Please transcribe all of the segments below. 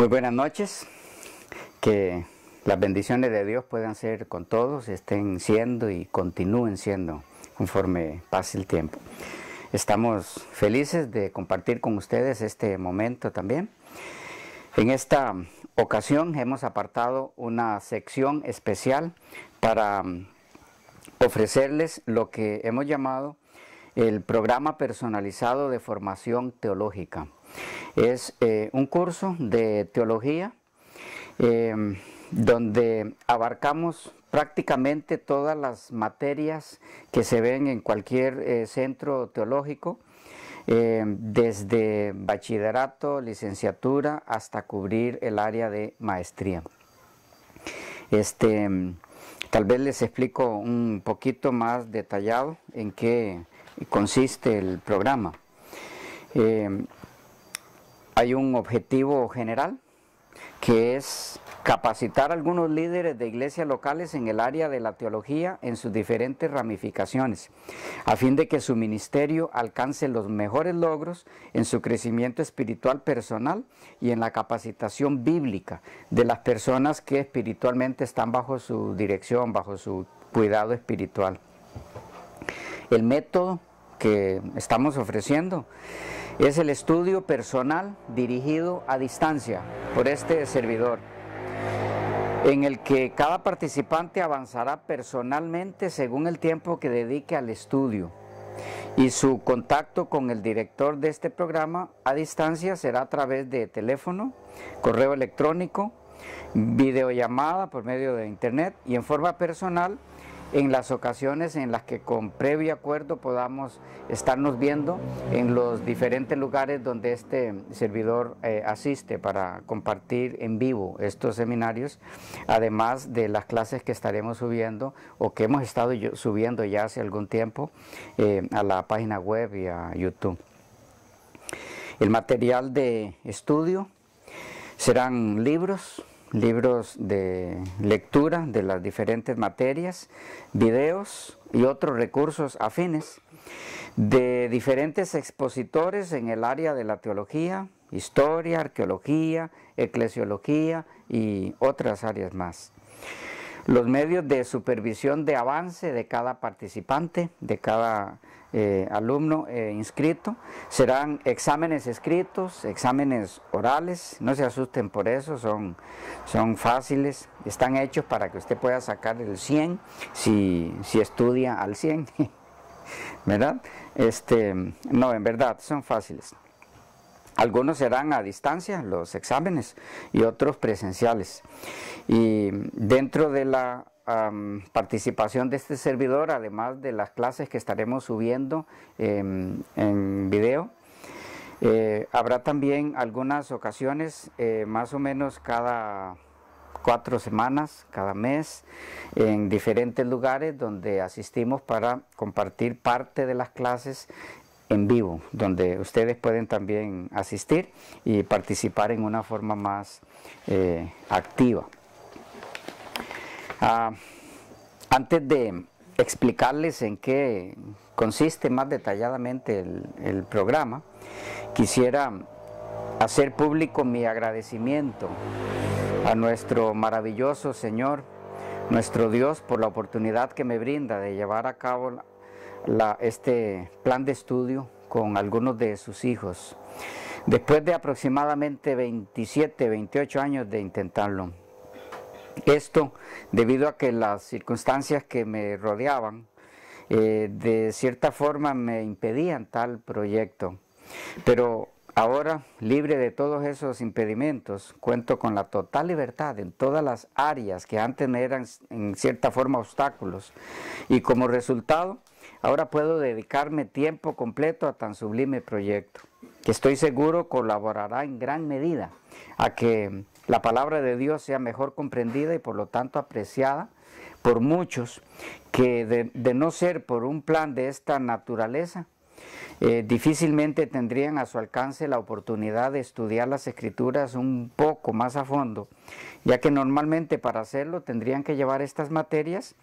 Muy buenas noches, que las bendiciones de Dios puedan ser con todos, estén siendo y continúen siendo conforme pase el tiempo. Estamos felices de compartir con ustedes este momento también. En esta ocasión hemos apartado una sección especial para mm, ofrecerles lo que hemos llamado el programa personalizado de formación teológica. Es eh, un curso de teología eh, donde abarcamos prácticamente todas las materias que se ven en cualquier eh, centro teológico, desde bachillerato, licenciatura, hasta cubrir el área de maestría. Este, tal vez les explico un poquito más detallado en qué consiste el programa hay un objetivo general que es capacitar a algunos líderes de iglesias locales en el área de la teología en sus diferentes ramificaciones, a fin de que su ministerio alcance los mejores logros en su crecimiento espiritual personal y en la capacitación bíblica de las personas que espiritualmente están bajo su dirección, bajo su cuidado espiritual. El método que estamos ofreciendo es el estudio personal dirigido a distancia por este servidor, en el que cada participante avanzará personalmente según el tiempo que dedique al estudio y su contacto con el director de este programa a distancia será a través de teléfono, correo electrónico, videollamada por medio de internet y en forma personal en las ocasiones en las que con previo acuerdo podamos estarnos viendo en los diferentes lugares donde este servidor eh, asiste para compartir en vivo estos seminarios, además de las clases que estaremos subiendo o que hemos estado subiendo ya hace algún tiempo eh, a la página web y a YouTube. El material de estudio serán libros, libros de lectura de las diferentes materias, videos y otros recursos afines de diferentes expositores en el área de la teología, historia, arqueología, eclesiología y otras áreas más los medios de supervisión de avance de cada participante, de cada eh, alumno eh, inscrito. Serán exámenes escritos, exámenes orales, no se asusten por eso, son, son fáciles, están hechos para que usted pueda sacar el 100 si, si estudia al 100, ¿verdad? Este, no, en verdad, son fáciles. Algunos serán a distancia los exámenes y otros presenciales. Y dentro de la participación de este servidor, además de las clases que estaremos subiendo em, en video, eh, habrá también algunas ocasiones, eh, más o menos cada cuatro semanas, cada mes, en diferentes lugares donde asistimos para compartir parte de las clases en vivo, donde ustedes pueden también asistir y participar en una forma más eh, activa. Ah, antes de explicarles en qué consiste más detalladamente el, el programa, quisiera hacer público mi agradecimiento a nuestro maravilloso Señor, nuestro Dios, por la oportunidad que me brinda de llevar a cabo este plan de estudio con algunos de sus hijos, después de aproximadamente 27, 28 años de intentarlo. Esto debido a que las circunstancias que me rodeaban eh, de cierta forma me impedían tal proyecto. Pero ahora, libre de todos esos impedimentos, cuento con la total libertad en todas las áreas que antes eran en cierta forma obstáculos. Y como resultado, Ahora puedo dedicarme tiempo completo a tan sublime proyecto, que estoy seguro colaborará en gran medida a que la palabra de Dios sea mejor comprendida y por lo tanto apreciada por muchos, que de, no ser por un plan de esta naturaleza, eh, difícilmente tendrían a su alcance la oportunidad de estudiar las escrituras un poco más a fondo, ya que normalmente para hacerlo tendrían que llevar estas materias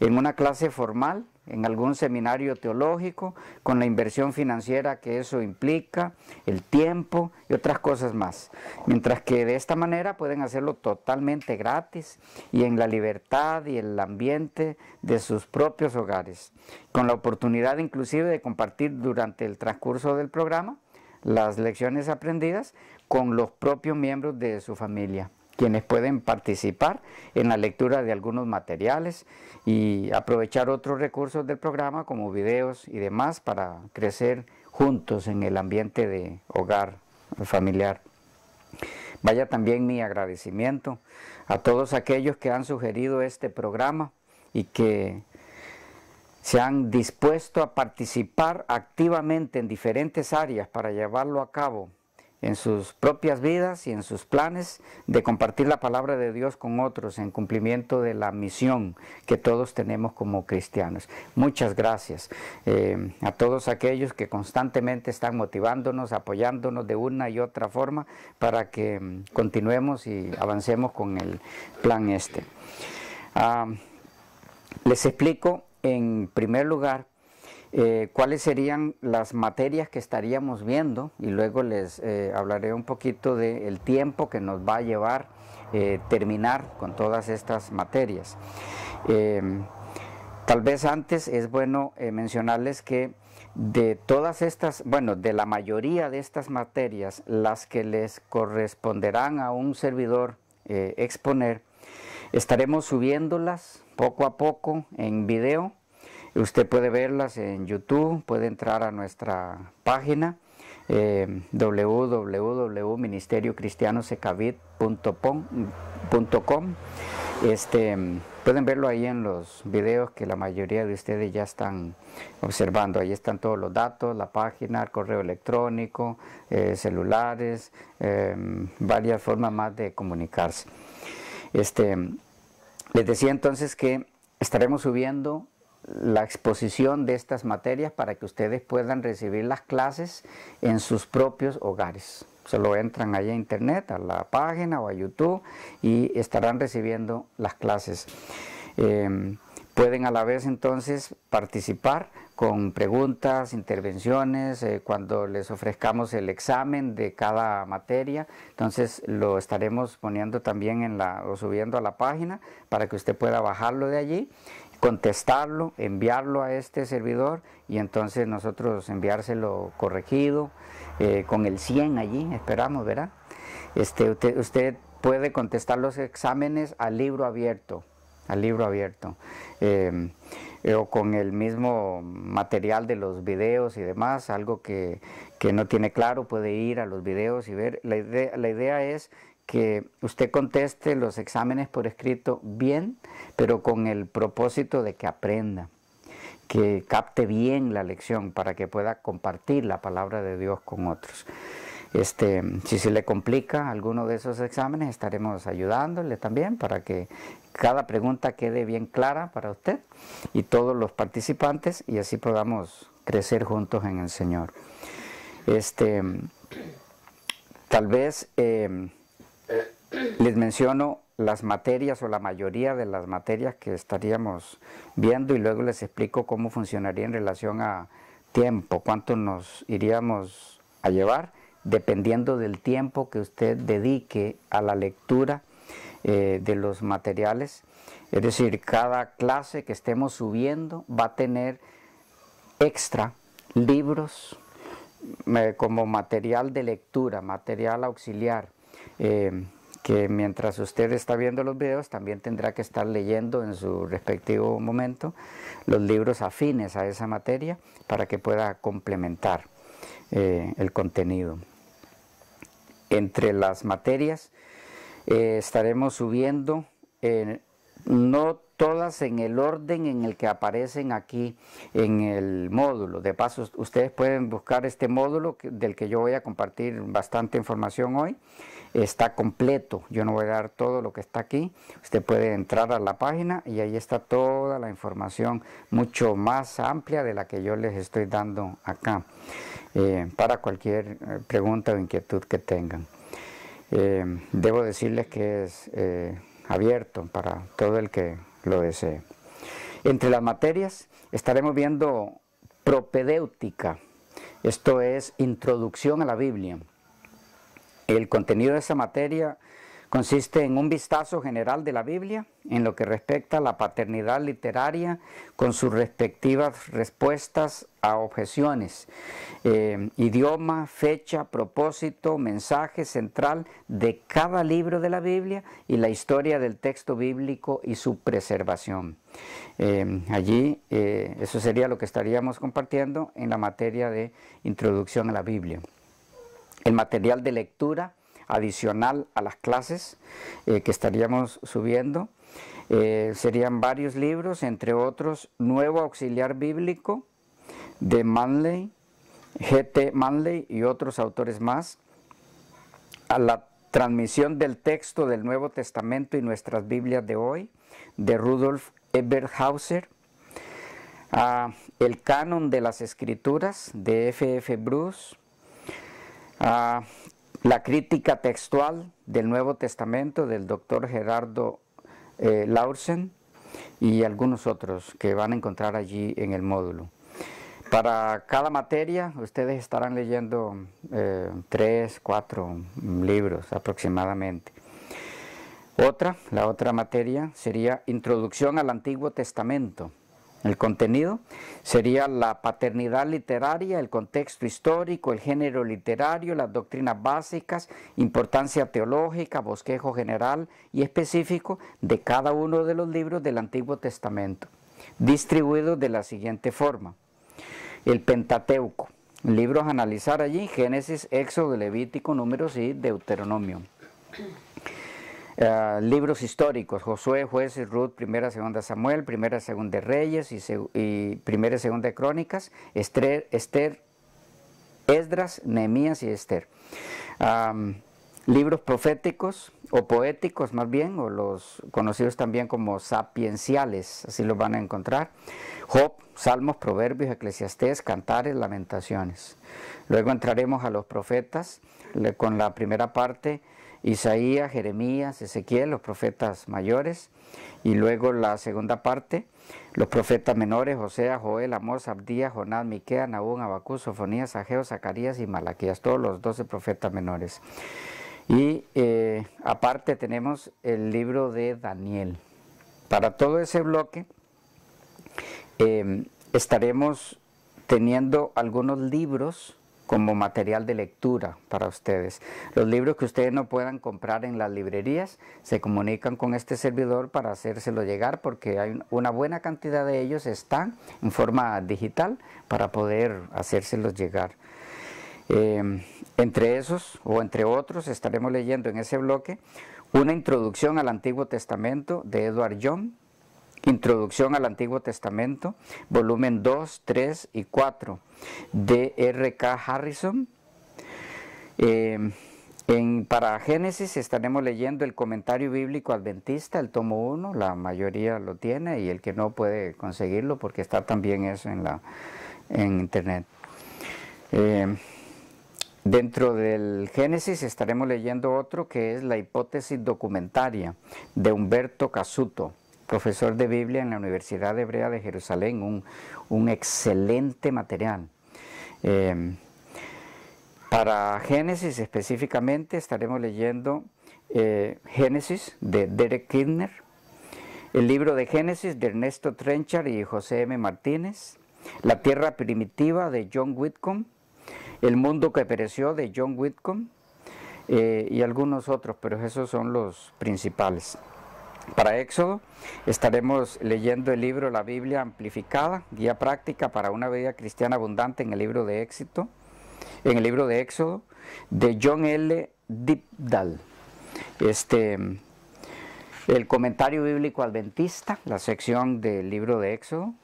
en una clase formal en algún seminario teológico, con la inversión financiera que eso implica, el tiempo y otras cosas más. Mientras que de esta manera pueden hacerlo totalmente gratis y en la libertad y el ambiente de sus propios hogares, con la oportunidad inclusive de compartir durante el transcurso del programa las lecciones aprendidas con los propios miembros de su familia quienes pueden participar en la lectura de algunos materiales y aprovechar otros recursos del programa como videos y demás para crecer juntos en el ambiente de hogar familiar. Vaya también mi agradecimiento a todos aquellos que han sugerido este programa y que se han dispuesto a participar activamente en diferentes áreas para llevarlo a cabo en sus propias vidas y en sus planes de compartir la palabra de Dios con otros en cumplimiento de la misión que todos tenemos como cristianos. Muchas gracias eh, a todos aquellos que constantemente están motivándonos, apoyándonos de una y otra forma para que mm, continuemos y avancemos con el plan este. Ah, les explico en primer lugar eh, cuáles serían las materias que estaríamos viendo y luego les eh, hablaré un poquito del tiempo que nos va a llevar eh, terminar con todas estas materias. Em, tal vez antes es bueno mencionarles que de todas estas, bueno, de la mayoría de estas materias, las que les corresponderán a un servidor exponer, estaremos subiéndolas poco a poco en video Usted puede verlas en YouTube, puede entrar a nuestra página eh, www.ministeriocristianosecavit.com. Este, pueden verlo ahí en los videos que la mayoría de ustedes ya están observando. Ahí están todos los datos, la página, el correo electrónico, eh, celulares, em, varias formas más de comunicarse. Este, les decía entonces que estaremos subiendo la exposición de estas materias para que ustedes puedan recibir las clases en sus propios hogares. Solo entran allá a internet, a la página o a YouTube y estarán recibiendo las clases. Eh, pueden a la vez entonces participar con preguntas, intervenciones, eh, cuando les ofrezcamos el examen de cada materia. Entonces lo estaremos poniendo también en la, o subiendo a la página para que usted pueda bajarlo de allí contestarlo, enviarlo a este servidor y entonces nosotros enviárselo corregido, eh, con el 100 allí, esperamos, ¿verdad? Este, usted, puede contestar los exámenes al libro abierto, al libro abierto, em, eh, o con el mismo material de los videos y demás, algo que, no tiene claro, puede ir a los videos y ver. La la idea es que usted conteste los exámenes por escrito bien, pero con el propósito de que aprenda, que capte bien la lección para que pueda compartir la palabra de Dios con otros. Este, si se le complica alguno de esos exámenes, estaremos ayudándole también para que cada pregunta quede bien clara para usted y todos los participantes y así podamos crecer juntos en el Señor. Este, tal vez eh, eh, les menciono las materias o la mayoría de las materias que estaríamos viendo y luego les explico cómo funcionaría en relación a tiempo, cuánto nos iríamos a llevar, dependiendo del tiempo que usted dedique a la lectura eh, de los materiales. Es decir, cada clase que estemos subiendo va a tener extra libros eh, como material de lectura, material auxiliar eh, que mientras usted está viendo los videos también tendrá que estar leyendo en su respectivo momento los libros afines a esa materia para que pueda complementar eh, el contenido. Entre las materias eh, estaremos subiendo no todas en el orden en el que aparecen aquí en el módulo. De paso, ustedes pueden buscar este módulo del que yo voy a compartir bastante información hoy está completo. Yo no voy a dar todo lo que está aquí. Usted puede entrar a la página y ahí está toda la información mucho más amplia de la que yo les estoy dando acá eh, para cualquier eh, pregunta o inquietud que tengan. Eh, debo decirles que es abierto para todo el que lo desee. Entre las materias estaremos viendo propedéutica, esto es introducción a la Biblia. El contenido de esa materia consiste en un vistazo general de la Biblia en lo que respecta a la paternidad literaria con sus respectivas respuestas a objeciones, eh, idioma, fecha, propósito, mensaje central de cada libro de la Biblia y la historia del texto bíblico y su preservación. Eh, allí eh, eso sería lo que estaríamos compartiendo en la materia de introducción a la Biblia el material de lectura adicional a las clases eh, que estaríamos subiendo. Eh, serían varios libros, entre otros Nuevo Auxiliar Bíblico de Manley, G.T. Manley y otros autores más, a la transmisión del texto del Nuevo Testamento y nuestras Biblias de hoy, de Rudolf Eberhauser, a ah, El Canon de las Escrituras de F.F. Bruce, a la crítica textual del Nuevo Testamento del doctor Gerardo eh, Laursen y algunos otros que van a encontrar allí en el módulo. Para cada materia ustedes estarán leyendo eh, tres, cuatro libros aproximadamente. Otra, la otra materia sería Introducción al Antiguo Testamento. El contenido sería la paternidad literaria, el contexto histórico, el género literario, las doctrinas básicas, importancia teológica, bosquejo general y específico de cada uno de los libros del Antiguo Testamento, distribuidos de la siguiente forma. El Pentateuco, libros a analizar allí, Génesis, Éxodo, Levítico, Números y Deuteronomio. Eh, libros históricos, Josué, Jueces, Ruth, Primera, Segunda Samuel, Primera, Segunda Reyes y, primera y Primera, Segunda Crónicas, Esther, Esdras, Nehemías y Esther. libros proféticos o poéticos más bien, o los conocidos también como sapienciales, así los van a encontrar. Job, Salmos, Proverbios, Eclesiastés, Cantares, Lamentaciones. Luego entraremos a los profetas con la primera parte Isaías, Jeremías, Ezequiel, los profetas mayores, y luego la segunda parte, los profetas menores, José, Joel, Amós, Abdías, Jonás, Miquea, Nahum, Abacú, Sofonías, Ageo, Zacarías y Malaquías, todos los doce profetas menores. Y eh, aparte tenemos el libro de Daniel. Para todo ese bloque eh, estaremos teniendo algunos libros como material de lectura para ustedes. Los libros que ustedes no puedan comprar en las librerías se comunican con este servidor para hacérselo llegar porque hay una buena cantidad de ellos están en forma digital para poder hacérselos llegar. Em, entre esos o entre otros estaremos leyendo en ese bloque una introducción al Antiguo Testamento de Edward Young, Introducción al Antiguo Testamento, volumen 2, 3 y 4 de R.K. Harrison. Eh, en, para Génesis estaremos leyendo el comentario bíblico adventista, el tomo 1, la mayoría lo tiene y el que no puede conseguirlo porque está también eso en, la, en internet. Eh, dentro del Génesis estaremos leyendo otro que es la hipótesis documentaria de Humberto Casuto profesor de Biblia en la Universidad Hebrea de Jerusalén, un, excelente material. Em, para Génesis específicamente estaremos leyendo eh, Génesis de Derek Kidner, el libro de Génesis de Ernesto Trenchard y José M. Martínez, La Tierra Primitiva de John Whitcomb, El Mundo que Pereció de John Whitcomb eh, y algunos otros, pero esos son los principales para Éxodo. Estaremos leyendo el libro La Biblia Amplificada, Guía Práctica para una Vida Cristiana Abundante en el libro de Éxito, en el libro de Éxodo, de John L. Dipdal. Este, el comentario bíblico adventista, la sección del libro de Éxodo.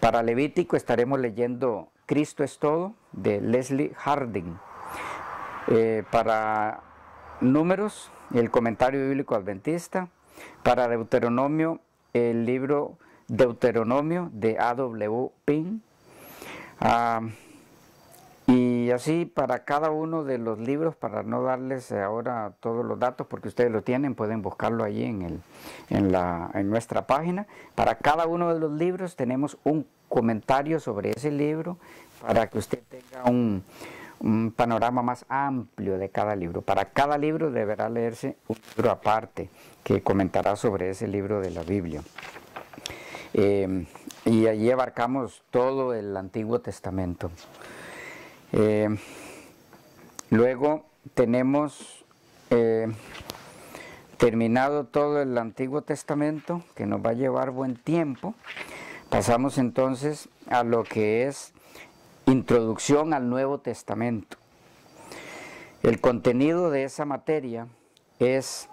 Para Levítico estaremos leyendo Cristo es todo, de Leslie Harding. Eh, para Números, el comentario bíblico adventista, para Deuteronomio, el libro Deuteronomio de A.W. Pin. Ah, y así para cada uno de los libros, para no darles eh, ahora todos los datos, porque ustedes lo tienen, pueden buscarlo allí en, en nuestra página. Para cada uno de los libros tenemos un comentario sobre ese libro, para que usted tenga un, un panorama más amplio de cada libro. Para cada libro deberá leerse un libro aparte que comentará sobre ese libro de la Biblia. Em, y allí abarcamos todo el Antiguo Testamento. Em, luego tenemos eh, terminado todo el Antiguo Testamento, que nos va a llevar buen tiempo. Pasamos entonces a lo que es Introducción al Nuevo Testamento. El contenido de esa materia es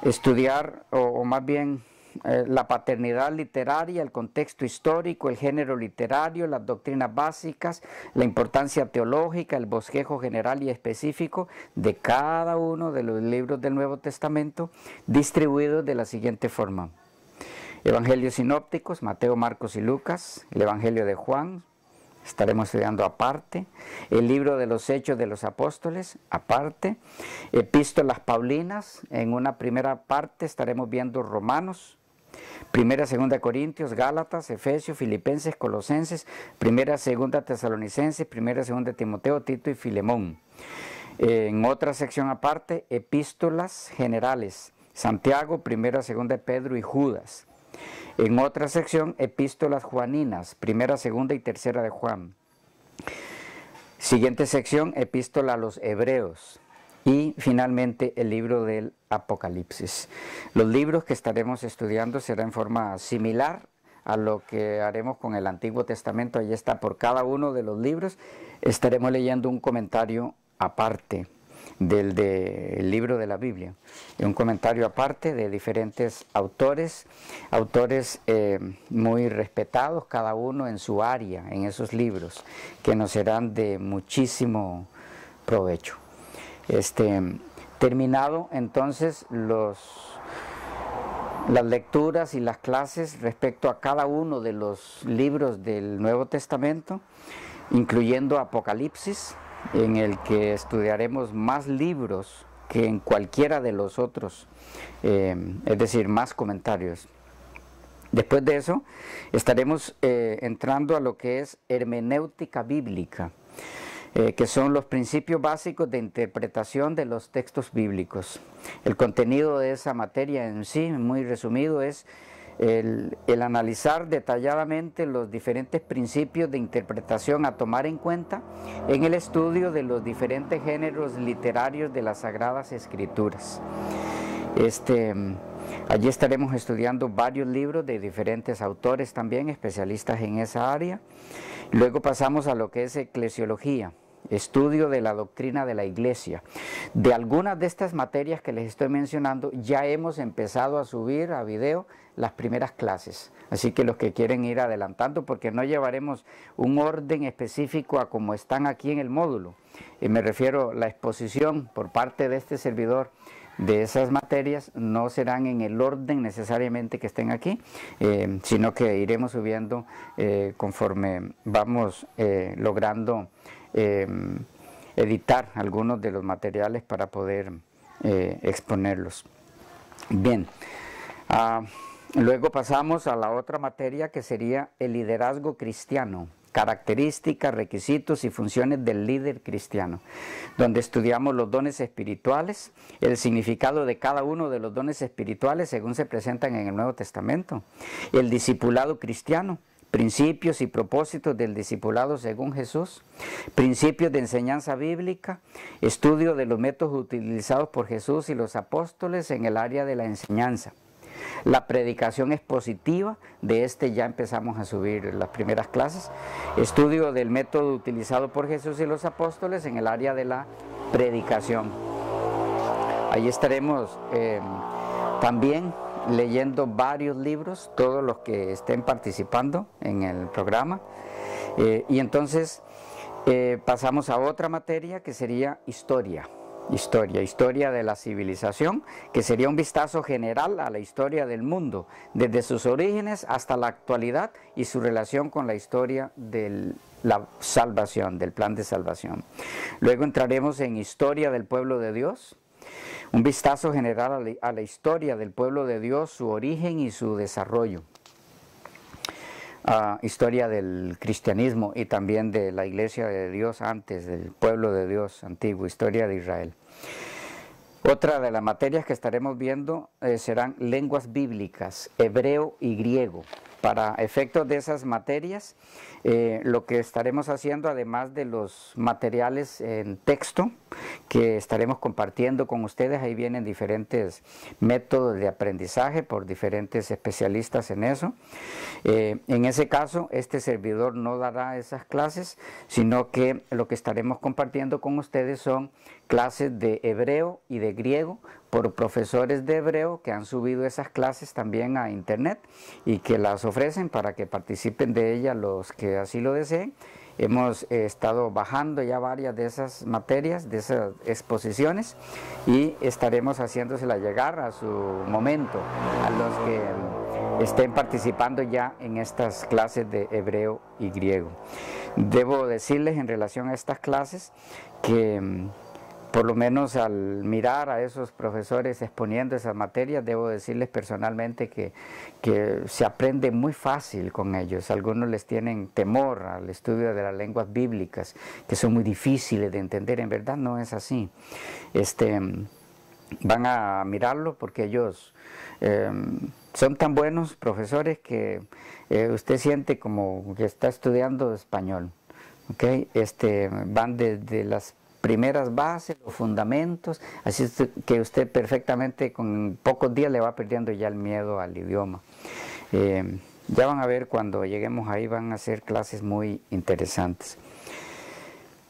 estudiar, o, más bien eh, la paternidad literaria, el contexto histórico, el género literario, las doctrinas básicas, la importancia teológica, el bosquejo general y específico de cada uno de los libros del Nuevo Testamento, distribuidos de la siguiente forma. Evangelios sinópticos, Mateo, Marcos y Lucas, el Evangelio de Juan, estaremos estudiando aparte, el libro de los Hechos de los Apóstoles aparte, Epístolas Paulinas, en una primera parte estaremos viendo Romanos, Primera, segunda Corintios, Gálatas, Efesios, Filipenses, Colosenses, primera, segunda Tesalonicenses, primera, segunda Timoteo, Tito y Filemón. En otra sección aparte, epístolas generales, Santiago, primera, segunda Pedro y Judas. En otra sección, epístolas juaninas, primera, segunda y tercera de Juan. Siguiente sección, epístola a los hebreos. Y finalmente el libro del Apocalipsis. Los libros que estaremos estudiando serán en forma similar a lo que haremos con el Antiguo Testamento. Ahí está, por cada uno de los libros estaremos leyendo un comentario aparte del libro de la Biblia. Un comentario aparte de diferentes autores, autores eh, muy respetados, cada uno en su área, en esos libros, que nos serán de muchísimo provecho. Este, terminado entonces los, las lecturas y las clases respecto a cada uno de los libros del Nuevo Testamento, incluyendo Apocalipsis, en el que estudiaremos más libros que en cualquiera de los otros, eh, es decir, más comentarios. Después de eso, estaremos eh, entrando a lo que es hermenéutica bíblica, eh, que son los principios básicos de interpretación de los textos bíblicos. El contenido de esa materia en sí, muy resumido, es el, analizar detalladamente los diferentes principios de interpretación a tomar en cuenta en el estudio de los diferentes géneros literarios de las Sagradas Escrituras. Este, allí estaremos estudiando varios libros de diferentes autores también, especialistas en esa área. Luego pasamos a lo que es eclesiología estudio de la doctrina de la iglesia. De algunas de estas materias que les estoy mencionando, ya hemos empezado a subir a video las primeras clases. Así que los que quieren ir adelantando, porque no llevaremos un orden específico a como están aquí en el módulo. Y me refiero a la exposición por parte de este servidor de esas materias no serán en el orden necesariamente que estén aquí, eh, sino que iremos subiendo eh, conforme vamos eh, logrando Em, editar algunos de los materiales para poder eh, exponerlos. Bien, ah, luego pasamos a la otra materia que sería el liderazgo cristiano características, requisitos y funciones del líder cristiano, donde estudiamos los dones espirituales, el significado de cada uno de los dones espirituales según se presentan en el Nuevo Testamento, el discipulado cristiano, principios y propósitos del discipulado según Jesús, principios de enseñanza bíblica, estudio de los métodos utilizados por Jesús y los apóstoles en el área de la enseñanza. La predicación expositiva, de este ya empezamos a subir las primeras clases, estudio del método utilizado por Jesús y los apóstoles en el área de la predicación. Ahí estaremos eh, también leyendo varios libros, todos los que estén participando en el programa. Eh, y entonces eh, pasamos a otra materia que sería historia. Historia, historia de la civilización, que sería un vistazo general a la historia del mundo, desde sus orígenes hasta la actualidad y su relación con la historia de la salvación, del plan de salvación. Luego entraremos en historia del pueblo de Dios, un vistazo general a la, historia del pueblo de Dios, su origen y su desarrollo. Ah, historia del cristianismo y también de la iglesia de Dios antes, del pueblo de Dios antiguo, historia de Israel. Otra de las materias que estaremos viendo eh, serán lenguas bíblicas, hebreo y griego. Para efectos de esas materias, eh, lo que estaremos haciendo, además de los materiales en texto que estaremos compartiendo con ustedes, ahí vienen diferentes métodos de aprendizaje por diferentes especialistas en eso. Eh, en ese caso, este servidor no dará esas clases, sino que lo que estaremos compartiendo con ustedes son clases de hebreo y de griego por profesores de hebreo que han subido esas clases también a internet y que las ofrecen para que participen de ellas los que así lo deseen. Hemos eh, estado bajando ya varias de esas materias, de esas exposiciones y estaremos haciéndosela llegar a su momento a los que estén participando ya en estas clases de hebreo y griego. Debo decirles en relación a estas clases que mm, por lo menos al mirar a esos profesores exponiendo esas materias, debo decirles personalmente que, se aprende muy fácil con ellos. Algunos les tienen temor al estudio de las lenguas bíblicas, que son muy difíciles de entender. En verdad no es así. Este, van a mirarlo porque ellos... Em, son tan buenos profesores que eh, usted siente como que está estudiando español. Este, van desde las primeras bases, los fundamentos, así que usted perfectamente con pocos días le va perdiendo ya el miedo al idioma. Eh, ya van a ver cuando lleguemos ahí, van a ser clases muy interesantes.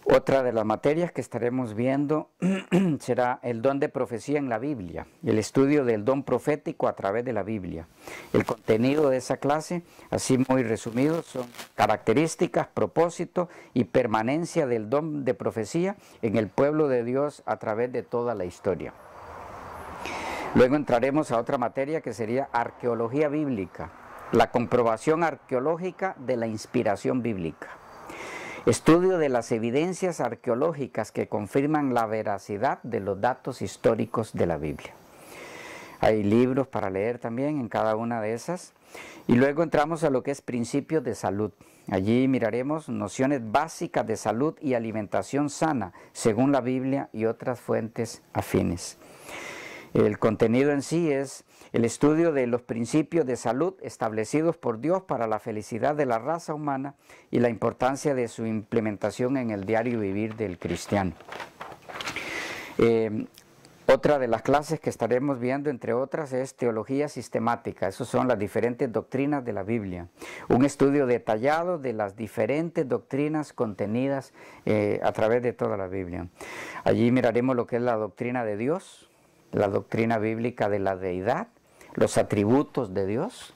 Otra de las materias que estaremos viendo será el don de profecía en la Biblia, el estudio del don profético a través de la Biblia. El contenido de esa clase, así muy resumido, son características, propósito y permanencia del don de profecía en el pueblo de Dios a través de toda la historia. Luego entraremos a otra materia que sería arqueología bíblica, la comprobación arqueológica de la inspiración bíblica. Estudio de las evidencias arqueológicas que confirman la veracidad de los datos históricos de la Biblia. Hay libros para leer también en cada una de esas. Y luego entramos a lo que es principios de salud. Allí miraremos nociones básicas de salud y alimentación sana, según la Biblia y otras fuentes afines. El contenido en sí es el estudio de los principios de salud establecidos por Dios para la felicidad de la raza humana y la importancia de su implementación en el diario vivir del cristiano. Eh, otra de las clases que estaremos viendo, entre otras, es teología sistemática. Esas son las diferentes doctrinas de la Biblia. Un estudio detallado de las diferentes doctrinas contenidas eh, a través de toda la Biblia. Allí miraremos lo que es la doctrina de Dios, la doctrina bíblica de la deidad, los atributos de Dios,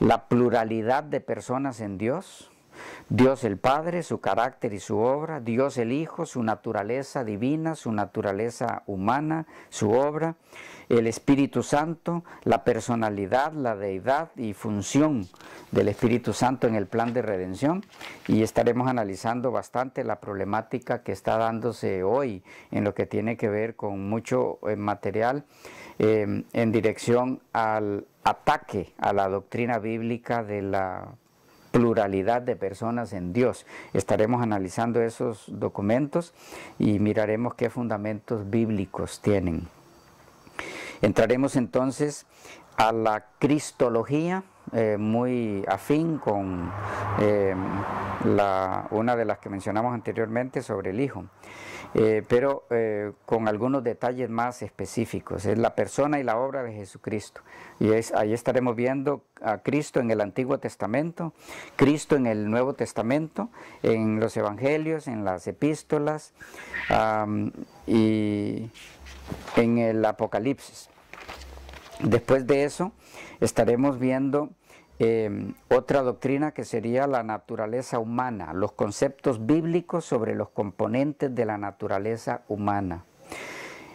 la pluralidad de personas en Dios, Dios el Padre, su carácter y su obra, Dios el Hijo, su naturaleza divina, su naturaleza humana, su obra, el Espíritu Santo, la personalidad, la deidad y función del Espíritu Santo en el plan de redención. Y estaremos analizando bastante la problemática que está dándose hoy en lo que tiene que ver con mucho eh, material Em, en dirección al ataque a la doctrina bíblica de la pluralidad de personas en Dios. Estaremos analizando esos documentos y miraremos qué fundamentos bíblicos tienen. Entraremos entonces a la cristología, eh, muy afín con eh, una de las que mencionamos anteriormente sobre el hijo, eh, pero con algunos detalles más específicos. Es la persona y la obra de Jesucristo. Y es, ahí estaremos viendo a Cristo en el Antiguo Testamento, Cristo en el Nuevo Testamento, en los Evangelios, en las epístolas y en el Apocalipsis. Después de eso estaremos viendo Em, otra doctrina que sería la naturaleza humana, los conceptos bíblicos sobre los componentes de la naturaleza humana.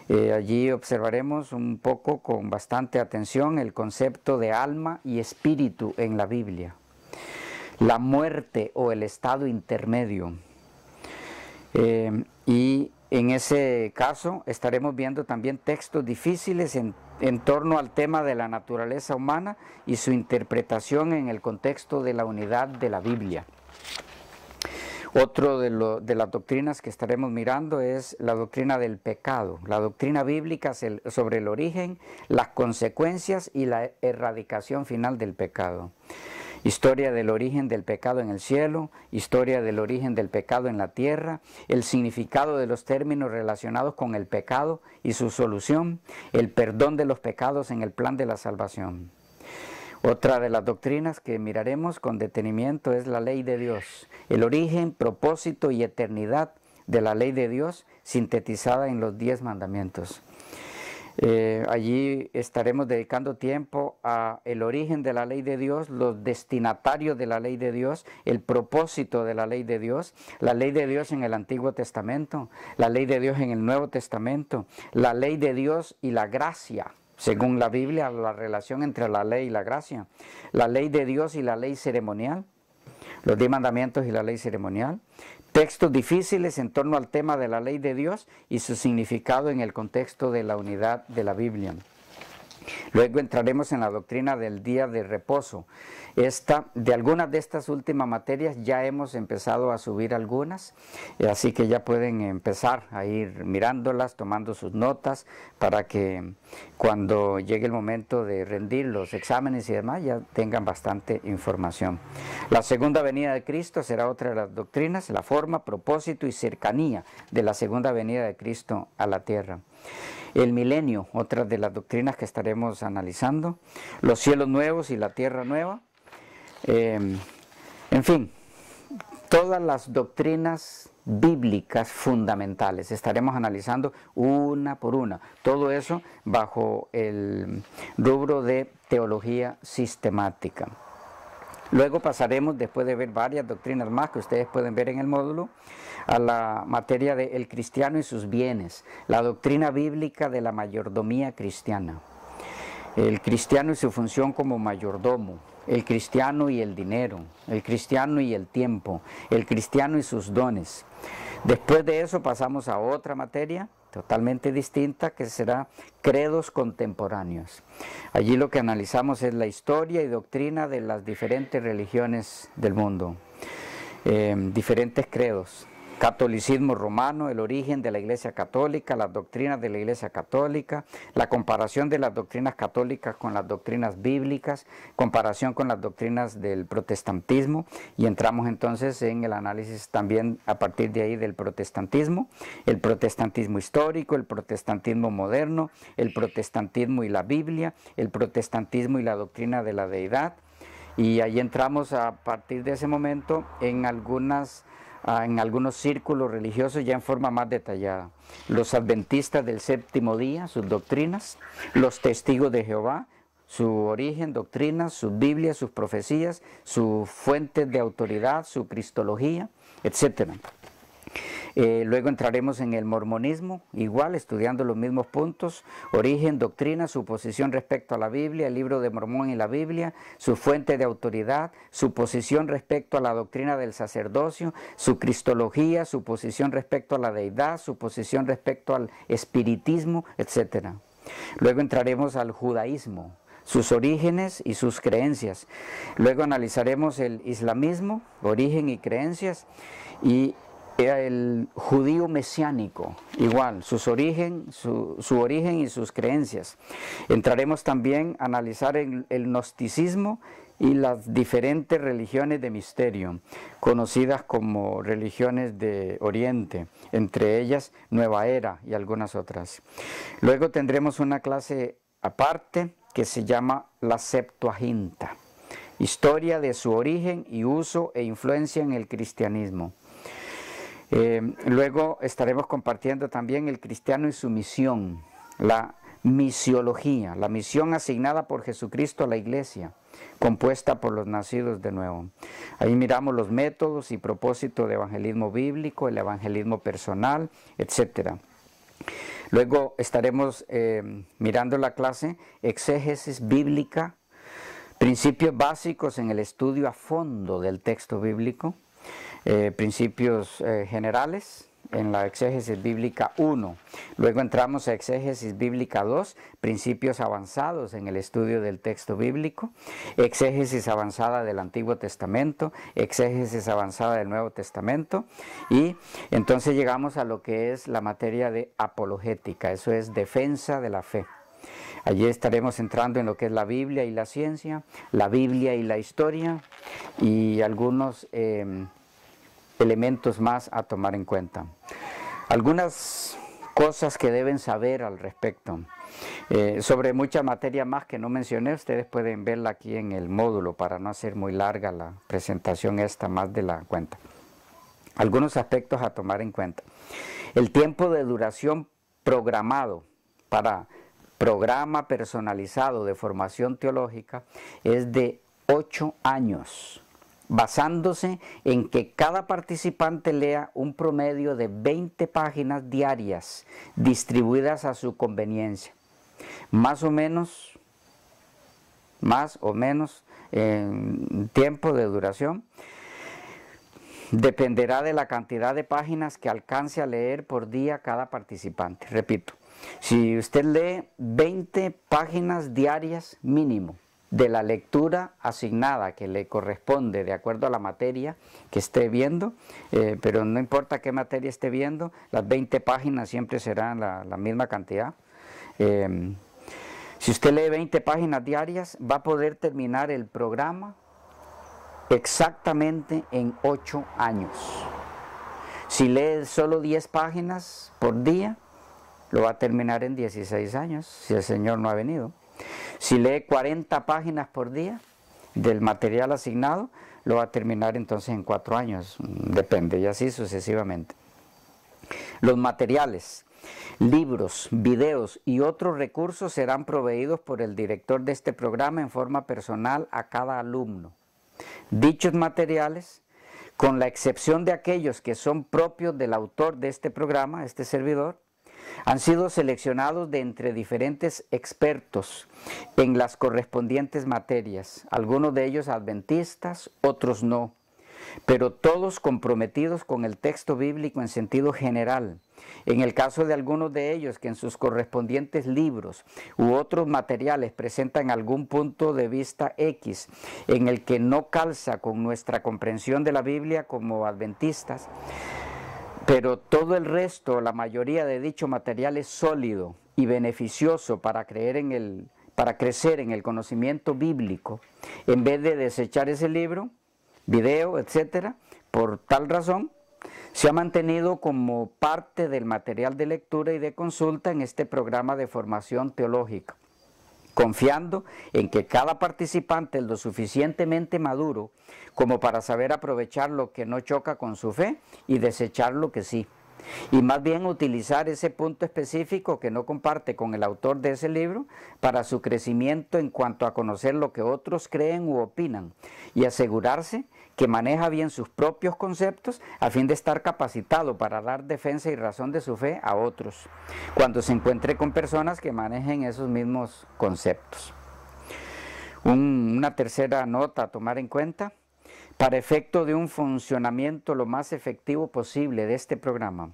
Eh, allí observaremos un poco con bastante atención el concepto de alma y espíritu en la Biblia, la muerte o el estado intermedio em, y en ese caso estaremos viendo también textos difíciles en, torno al tema de la naturaleza humana y su interpretación en el contexto de la unidad de la Biblia. Otro de, de las doctrinas que estaremos mirando es la doctrina del pecado, la doctrina bíblica sobre el origen, las consecuencias y la erradicación final del pecado historia del origen del pecado en el cielo, historia del origen del pecado en la tierra, el significado de los términos relacionados con el pecado y su solución, el perdón de los pecados en el plan de la salvación. Otra de las doctrinas que miraremos con detenimiento es la ley de Dios, el origen, propósito y eternidad de la ley de Dios sintetizada en los diez mandamientos allí estaremos dedicando tiempo a el origen de la ley de Dios, los destinatarios de la ley de Dios, el propósito de la ley de Dios, la ley de Dios en el Antiguo Testamento, la ley de Dios en el Nuevo Testamento, la ley de Dios y la gracia. Según la Biblia, la relación entre la ley y la gracia, la ley de Dios y la ley ceremonial, los diez mandamientos y la ley ceremonial, Textos difíciles en torno al tema de la ley de Dios y su significado en el contexto de la unidad de la Biblia. Luego entraremos en la doctrina del día de reposo. Esta, de algunas de estas últimas materias ya hemos empezado a subir algunas, eh, así que ya pueden empezar a ir mirándolas, tomando sus notas, para que cuando llegue el momento de rendir los exámenes y demás ya tengan bastante información. La segunda venida de Cristo será otra de las doctrinas, la forma, propósito y cercanía de la segunda venida de Cristo a la tierra el milenio, otra de las doctrinas que estaremos analizando, los cielos nuevos y la tierra nueva, em, en fin, todas las doctrinas bíblicas fundamentales. Estaremos analizando una por una. Todo eso bajo el rubro de teología sistemática. Luego pasaremos, después de ver varias doctrinas más que ustedes pueden ver en el módulo, a la materia de El cristiano y sus bienes, la doctrina bíblica de la mayordomía cristiana, el cristiano y su función como mayordomo, el cristiano y el dinero, el cristiano y el tiempo, el cristiano y sus dones. Después de eso pasamos a otra materia totalmente distinta que será credos contemporáneos. Allí lo que analizamos es la historia y doctrina de las diferentes religiones del mundo, eh, diferentes credos catolicismo romano, el origen de la Iglesia Católica, las doctrinas de la Iglesia Católica, la comparación de las doctrinas católicas con las doctrinas bíblicas, comparación con las doctrinas del protestantismo y entramos entonces en el análisis también a partir de ahí del protestantismo, el protestantismo histórico, el protestantismo moderno, el protestantismo y la Biblia, el protestantismo y la doctrina de la deidad y ahí entramos a partir de ese momento en algunas Ah, en algunos círculos religiosos ya en forma más detallada. Los adventistas del séptimo día, sus doctrinas, los testigos de Jehová, su origen, doctrinas, sus Biblias, sus profecías, sus fuentes de autoridad, su cristología, etcétera. Eh, luego entraremos en el mormonismo, igual estudiando los mismos puntos, origen, doctrina, su posición respecto a la Biblia, el libro de Mormón y la Biblia, su fuente de autoridad, su posición respecto a la doctrina del sacerdocio, su cristología, su posición respecto a la deidad, su posición respecto al espiritismo, etc. Luego entraremos al judaísmo, sus orígenes y sus creencias. Luego analizaremos el islamismo, origen y creencias, y el judío mesiánico, igual, sus origen, su, origen y sus creencias. Entraremos también a analizar el gnosticismo y las diferentes religiones de misterio, conocidas como religiones de Oriente, entre ellas Nueva Era y algunas otras. Luego tendremos una clase aparte que se llama la Septuaginta, historia de su origen y uso e influencia en el cristianismo. Eh, luego estaremos compartiendo también el cristiano y su misión, la misiología, la misión asignada por Jesucristo a la iglesia, compuesta por los nacidos de nuevo. Ahí miramos los métodos y propósitos de evangelismo bíblico, el evangelismo personal, etc. Luego estaremos eh, mirando la clase exégesis bíblica, principios básicos en el estudio a fondo del texto bíblico, eh, principios eh, generales en la exégesis bíblica 1. Luego entramos a exégesis bíblica 2, principios avanzados en el estudio del texto bíblico, exégesis avanzada del Antiguo Testamento, exégesis avanzada del Nuevo Testamento y entonces llegamos a lo que es la materia de apologética, eso es defensa de la fe. Allí estaremos entrando en lo que es la Biblia y la ciencia, la Biblia y la historia y algunos... Em, elementos más a tomar en cuenta. Algunas cosas que deben saber al respecto. Eh, sobre mucha materia más que no mencioné, ustedes pueden verla aquí en el módulo para no hacer muy larga la presentación esta más de la cuenta. Algunos aspectos a tomar en cuenta. El tiempo de duración programado para programa personalizado de formación teológica es de 8 años basándose en que cada participante lea un promedio de 20 páginas diarias distribuidas a su conveniencia. Más o menos, más o menos en tiempo de duración. Dependerá de la cantidad de páginas que alcance a leer por día cada participante. Repito, si usted lee 20 páginas diarias mínimo, de la lectura asignada que le corresponde de acuerdo a la materia que esté viendo, eh, pero no importa qué materia esté viendo, las 20 páginas siempre serán la, misma cantidad. Em, si usted lee 20 páginas diarias, va a poder terminar el programa exactamente en 8 años. Si lee solo 10 páginas por día, lo va a terminar en 16 años, si el Señor no ha venido. Si lee 40 páginas por día del material asignado, lo va a terminar entonces en cuatro años, depende, y así sucesivamente. Los materiales, libros, videos y otros recursos serán proveídos por el director de este programa en forma personal a cada alumno. Dichos materiales, con la excepción de aquellos que son propios del autor de este programa, este servidor, han sido seleccionados de entre diferentes expertos en las correspondientes materias, algunos de ellos adventistas, otros no, pero todos comprometidos con el texto bíblico en sentido general. En el caso de algunos de ellos que en sus correspondientes libros u otros materiales presentan algún punto de vista X en el que no calza con nuestra comprensión de la Biblia como adventistas, pero todo el resto, la mayoría de dicho material es sólido y beneficioso para creer en el para crecer en el conocimiento bíblico, en vez de desechar ese libro, video, etcétera, por tal razón se ha mantenido como parte del material de lectura y de consulta en este programa de formación teológica confiando en que cada participante es lo suficientemente maduro como para saber aprovechar lo que no choca con su fe y desechar lo que sí. Y más bien utilizar ese punto específico que no comparte con el autor de ese libro para su crecimiento en cuanto a conocer lo que otros creen u opinan y asegurarse que maneja bien sus propios conceptos a fin de estar capacitado para dar defensa y razón de su fe a otros, cuando se encuentre con personas que manejen esos mismos conceptos. una tercera nota a tomar en cuenta, para efecto de un funcionamiento lo más efectivo posible de este programa,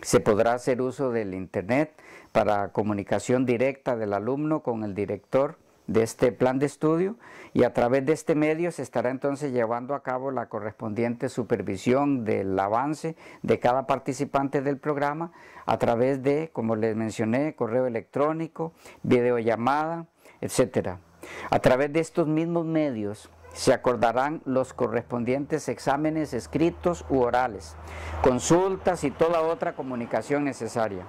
se podrá hacer uso del Internet para comunicación directa del alumno con el director, de este plan de estudio y a través de este medio se estará entonces llevando a cabo la correspondiente supervisión del avance de cada participante del programa a través de, como les mencioné, correo electrónico, videollamada, etcétera. A través de estos mismos medios se acordarán los correspondientes exámenes escritos u orales, consultas y toda otra comunicación necesaria.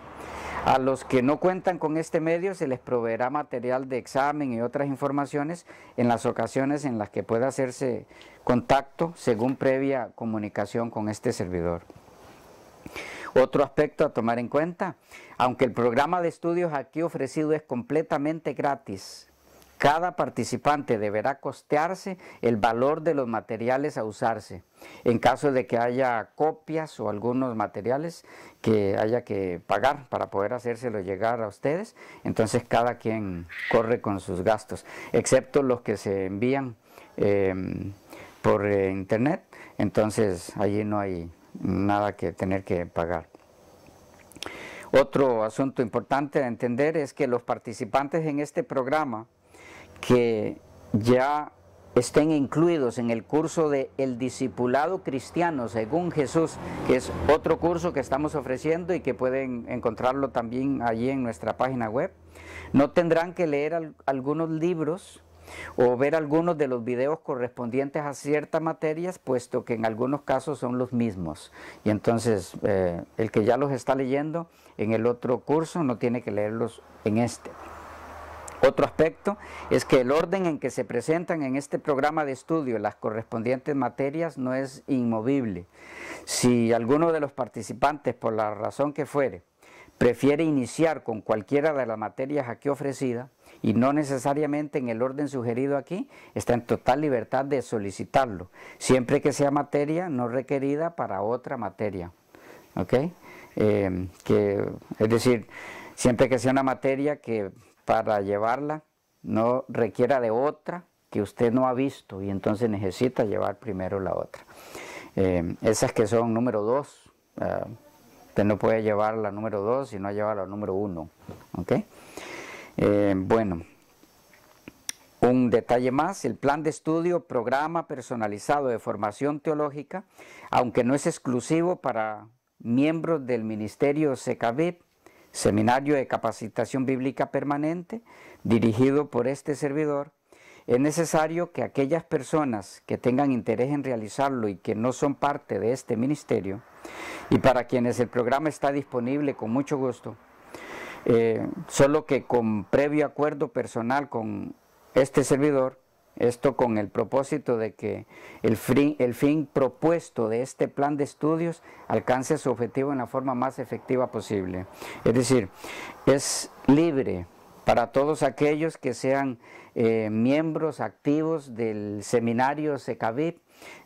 A los que no cuentan con este medio se les proveerá material de examen y otras informaciones en las ocasiones en las que pueda hacerse contacto según previa comunicación con este servidor. Otro aspecto a tomar en cuenta, aunque el programa de estudios aquí ofrecido es completamente gratis, cada participante deberá costearse el valor de los materiales a usarse. En caso de que haya copias o algunos materiales que haya que pagar para poder hacérselo llegar a ustedes, entonces cada quien corre con sus gastos, excepto los que se envían em, por eh, internet, entonces allí no hay nada que tener que pagar. Otro asunto importante a entender es que los participantes en este programa que ya estén incluidos en el curso de El Discipulado Cristiano según Jesús, que es otro curso que estamos ofreciendo y que pueden encontrarlo también allí en nuestra página web. No tendrán que leer algunos libros o ver algunos de los videos correspondientes a ciertas materias, puesto que en algunos casos son los mismos. Y entonces eh, el que ya los está leyendo en el otro curso no tiene que leerlos en este. Otro aspecto es que el orden en que se presentan en este programa de estudio las correspondientes materias no es inmovible. Si alguno de los participantes, por la razón que fuere, prefiere iniciar con cualquiera de las materias aquí ofrecidas y no necesariamente en el orden sugerido aquí, está en total libertad de solicitarlo, siempre que sea materia no requerida para otra materia. Eh, es decir, siempre que sea una materia que para llevarla no requiera de otra que usted no ha visto y entonces necesita llevar primero la otra. Eh, esas que son número dos, eh, usted no puede llevar la número dos si no ha llevado la número uno. ¿okay? Eh, bueno, un detalle más, el plan de estudio, programa personalizado de formación teológica, aunque no es exclusivo para miembros del Ministerio SECABIP, Seminario de Capacitación Bíblica Permanente, dirigido por este servidor, es necesario que aquellas personas que tengan interés en realizarlo y que no son parte de este ministerio, y para quienes el programa está disponible con mucho gusto, eh, solo que con previo acuerdo personal con este servidor, esto con el propósito de que el fin, propuesto de este plan de estudios alcance su objetivo en la forma más efectiva posible. Es decir, es libre para todos aquellos que sean eh, miembros activos del seminario SECAVIP,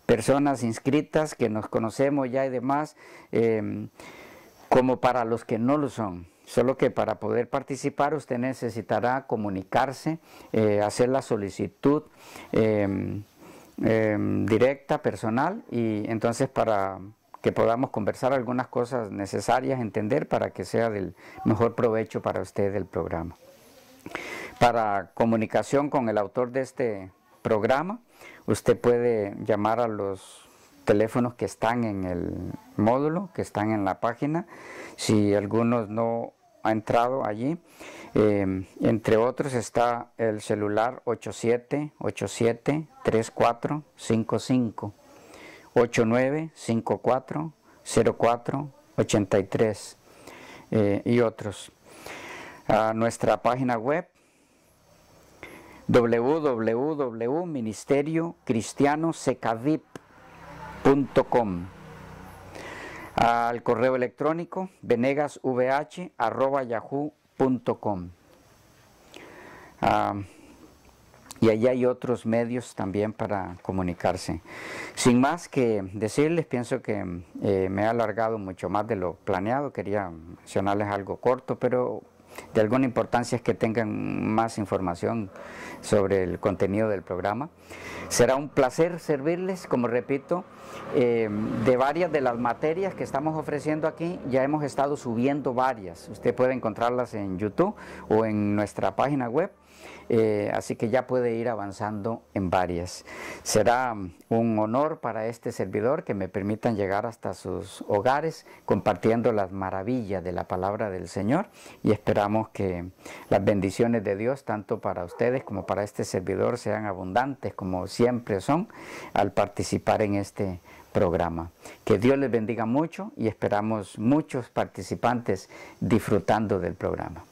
personas inscritas que nos conocemos ya y demás, eh, como para los que no lo son. Solo que para poder participar usted necesitará comunicarse, eh, hacer la solicitud em, em, directa, personal, y entonces para que podamos conversar algunas cosas necesarias, entender para que sea del mejor provecho para usted el programa. Para comunicación con el autor de este programa, usted puede llamar a los teléfonos que están en el módulo, que están en la página, si algunos no ha entrado allí. Eh, entre otros está el celular 8787-3455, 8954 04 83 y otros. A nuestra página web www.ministeriocristianosecadip.com com Al correo electrónico venegasvh.yahoo.com. Ah, y allí hay otros medios también para comunicarse. Sin más que decirles, pienso que eh, me he alargado mucho más de lo planeado, quería mencionarles algo corto, pero de alguna importancia es que tengan más información sobre el contenido del programa. Será un placer servirles, como repito, eh, de varias de las materias que estamos ofreciendo aquí, ya hemos estado subiendo varias, usted puede encontrarlas en YouTube o en nuestra página web eh, así que ya puede ir avanzando en varias. Será mm, un honor para este servidor que me permitan llegar hasta sus hogares compartiendo las maravillas de la palabra del Señor y esperamos que las bendiciones de Dios, tanto para ustedes como para este servidor, sean abundantes como siempre son al participar en este programa. Que Dios les bendiga mucho y esperamos muchos participantes disfrutando del programa.